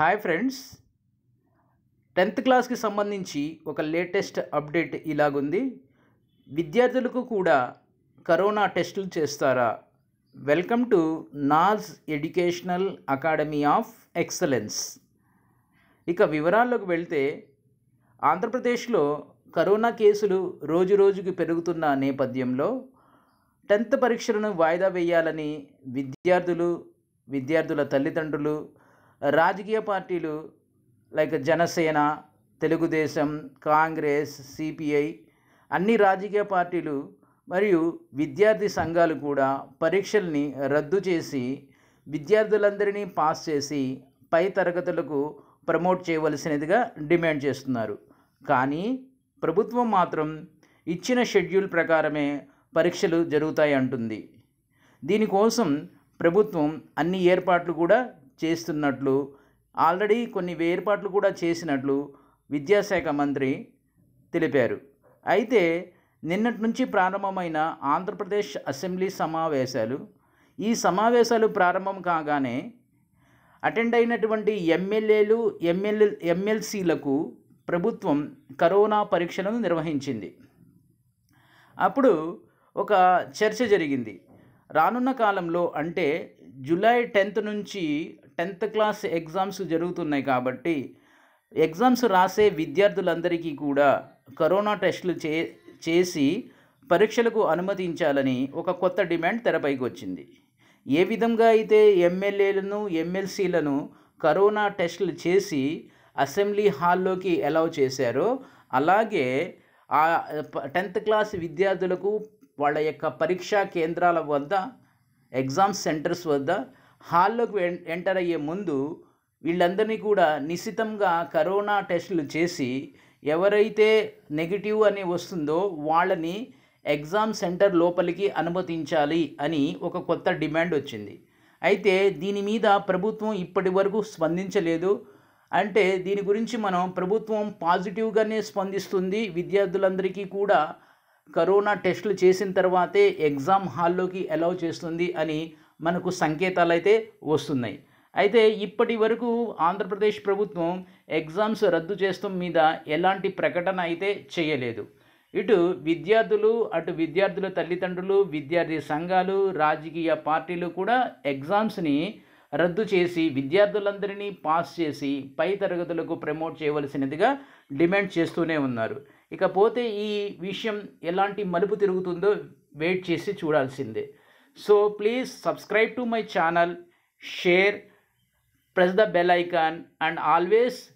Hi friends tenth క్లాస్కి సంబంధించి ఒక లేటెస్ట్ అప్డేట్ ఇలాగుంది విద్యార్థులకు కూడా కరోనా టెస్టులు చేస్తారా welcome to Naaz Educational Academy of Excellence ఇక వివరాల్లోకి వెళ్తే ఆంధ్రప్రదేశ్లో కరోనా కేసులు రోజు రోజుకి పెరుగుతున్న నేపథ్యంలో టెన్త్ పరీక్షలను వాయిదా వేయాలని విద్యార్థులు విద్యార్థుల తల్లిదండ్రులు రాజకీయ పార్టీలు like Janasena Telugu Desam Congress CPI అన్ని రాజకీయ పార్టీలు మరియు విద్యార్థి సంఘాలు కూడా పరీక్షల్ని రద్దు చేసి విద్యార్థులందరినీ పాస్ చేసి పై తరగతులకు ప్రమోట్ చేయవలసినదిగా డిమాండ్ చేస్తున్నారు కానీ ప్రభుత్వం మాత్రం ఇచ్చిన షెడ్యూల్ ప్రకారమే పరీక్షలు జరుగుతాయి అంటుంది దీనికోసం ప్రభుత్వం అన్ని ఏర్పాట్లు కూడా చేస్తున్నట్లు ఆల్రెడీ కొన్ని వేర్పాట్లు కూడా చేసినట్లు విద్యాశాఖ మంత్రి తెలిపారు అయితే నిన్నటి నుంచి ప్రారంభమైన ఆంధ్రప్రదేశ్ అసెంబ్లీ సమావేశాలు ఈ సమావేశాలు ప్రారంభం కాగానే అటెండ్ అయినటువంటి ఎమ్మెల్యేలు ఎమ్మెల్యే ఎమ్మెల్సీలకు ప్రభుత్వం కరోనా పరీక్షలను నిర్వహించింది అప్పుడు ఒక చర్చ జరిగింది రానున్న కాలంలో అంటే జూలై టెన్త్ నుంచి టెన్త్ క్లాస్ ఎగ్జామ్స్ జరుగుతున్నాయి కాబట్టి ఎగ్జామ్స్ రాసే విద్యార్థులందరికీ కూడా కరోనా టెస్టులు చే చేసి పరీక్షలకు అనుమతించాలని ఒక కొత్త డిమాండ్ తెరపైకి వచ్చింది ఏ విధంగా అయితే ఎమ్మెల్యేలను ఎమ్మెల్సీలను కరోనా టెస్టులు చేసి అసెంబ్లీ హాల్లోకి అలౌ చేశారో అలాగే ఆ టెన్త్ క్లాస్ విద్యార్థులకు వాళ్ళ యొక్క పరీక్షా కేంద్రాల వద్ద ఎగ్జామ్ సెంటర్స్ వద్ద హాల్లోకి ఎంటర్ అయ్యే ముందు వీళ్ళందరినీ కూడా నిశ్చితంగా కరోనా టెస్టులు చేసి ఎవరైతే నెగిటివ్ అని వస్తుందో వాళ్ళని ఎగ్జామ్ సెంటర్ లోపలికి అనుమతించాలి అని ఒక కొత్త డిమాండ్ వచ్చింది అయితే దీని మీద ప్రభుత్వం ఇప్పటి వరకు స్పందించలేదు అంటే దీని గురించి మనం ప్రభుత్వం పాజిటివ్గానే స్పందిస్తుంది విద్యార్థులందరికీ కూడా కరోనా టెస్టులు చేసిన తర్వాతే ఎగ్జామ్ హాల్లోకి అలౌ చేస్తుంది అని మనకు సంకేతాలు అయితే వస్తున్నాయి అయితే ఇప్పటి వరకు ఆంధ్రప్రదేశ్ ప్రభుత్వం ఎగ్జామ్స్ రద్దు చేస్తాం మీద ఎలాంటి ప్రకటన అయితే చేయలేదు ఇటు విద్యార్థులు అటు విద్యార్థుల తల్లిదండ్రులు విద్యార్థి సంఘాలు రాజకీయ పార్టీలు కూడా ఎగ్జామ్స్ని రద్దు చేసి విద్యార్థులందరినీ పాస్ చేసి పై తరగతులకు ప్రమోట్ చేయవలసినదిగా డిమాండ్ చేస్తూనే ఉన్నారు ఇకపోతే ఈ విషయం ఎలాంటి మలుపు తిరుగుతుందో వెయిట్ చేసి చూడాల్సిందే So please subscribe to my channel, share, press the bell icon and always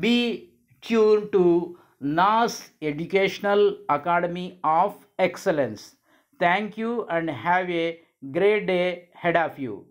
be tuned to NAS Educational Academy of Excellence. Thank you and have a great day ahead of you.